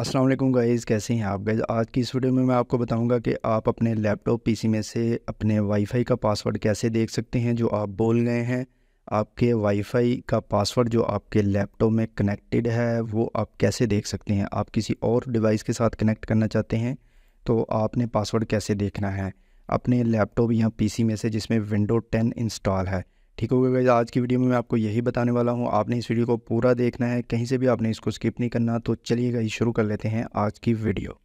अस्सलाम वालेकुम गाइज़ कैसे हैं आप गाइज़ आज की इस वीडियो में मैं आपको बताऊंगा कि आप अपने लैपटॉप पीसी में से अपने वाईफाई का पासवर्ड कैसे देख सकते हैं जो आप बोल गए हैं आपके वाईफाई का पासवर्ड जो आपके लैपटॉप में कनेक्टेड है वो आप कैसे देख सकते हैं आप किसी और डिवाइस के साथ कनेक्ट करना चाहते हैं तो आपने पासवर्ड कैसे देखना है अपने लैपटॉप या पी में से जिसमें विंडो टेन इंस्टॉल है ठीक हो गया आज की वीडियो में मैं आपको यही बताने वाला हूँ आपने इस वीडियो को पूरा देखना है कहीं से भी आपने इसको स्किप नहीं करना तो चलिएगा शुरू कर लेते हैं आज की वीडियो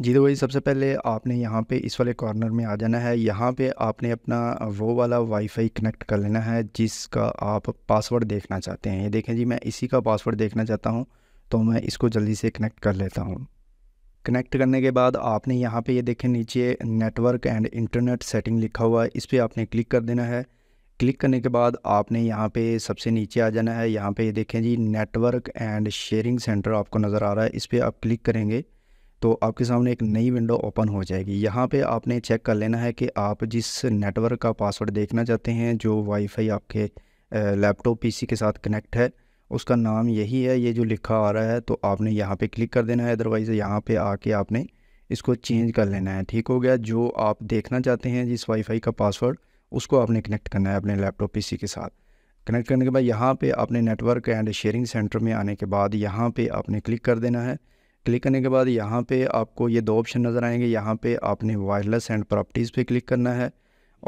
जी तो भाई सबसे पहले आपने यहाँ पे इस वाले कॉर्नर में आ जाना है यहाँ पे आपने अपना वो वाला वाईफाई कनेक्ट कर लेना है जिसका आप पासवर्ड देखना चाहते हैं ये देखें जी मैं इसी का पासवर्ड देखना चाहता हूँ तो मैं इसको जल्दी से कनेक्ट कर लेता हूँ कनेक्ट करने के बाद आपने यहाँ पे ये देखें नीचे नेटवर्क एंड इंटरनेट सेटिंग लिखा हुआ है इस पर आपने क्लिक कर देना है क्लिक करने के बाद आपने यहाँ पे सबसे नीचे आ जाना है यहाँ पे ये देखें जी नेटवर्क एंड शेयरिंग सेंटर आपको नज़र आ रहा है इस पर आप क्लिक करेंगे तो आपके सामने एक नई विंडो ओपन हो जाएगी यहाँ पे आपने चेक कर लेना है कि आप जिस नेटवर्क का पासवर्ड देखना चाहते हैं जो वाईफाई आपके लैपटॉप पीसी के साथ कनेक्ट है उसका नाम यही है ये जो लिखा आ रहा है तो आपने यहाँ पे क्लिक कर देना है अदरवाइज़ यहाँ पे आके आपने इसको चेंज कर लेना है ठीक हो गया जो आप देखना चाहते हैं जिस वाईफाई का पासवर्ड उसको आपने कनेक्ट करना है अपने लैपटॉप पीसी के साथ कनेक्ट करने के बाद यहाँ पे आपने नेटवर्क एंड शेयरिंग सेंटर में आने के बाद यहाँ पर आपने क्लिक कर देना है क्लिक करने के बाद यहाँ पर आपको ये दो ऑप्शन नज़र आएंगे यहाँ पर आपने वायरलेस एंड प्रॉपर्टीज़ पर क्लिक करना है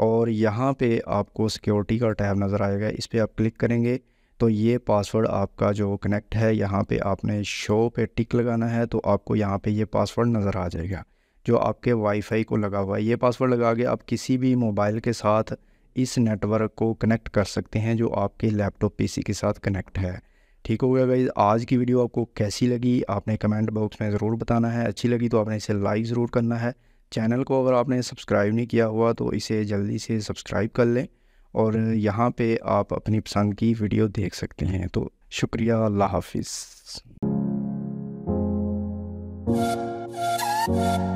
और यहाँ पर आपको सिक्योरिटी का टैब नज़र आएगा इस पर आप क्लिक करेंगे तो ये पासवर्ड आपका जो कनेक्ट है यहाँ पे आपने शो पे टिक लगाना है तो आपको यहाँ पे ये पासवर्ड नज़र आ जाएगा जो आपके वाईफाई को लगा हुआ है ये पासवर्ड लगा के आप किसी भी मोबाइल के साथ इस नेटवर्क को कनेक्ट कर सकते हैं जो आपके लैपटॉप पीसी के साथ कनेक्ट है ठीक हो गया भाई आज की वीडियो आपको कैसी लगी आपने कमेंट बॉक्स में ज़रूर बताना है अच्छी लगी तो आपने इसे लाइक ज़रूर करना है चैनल को अगर आपने सब्सक्राइब नहीं किया हुआ तो इसे जल्दी से सब्सक्राइब कर लें और यहाँ पे आप अपनी पसंद की वीडियो देख सकते हैं तो शुक्रिया अल्लाह हाफिज़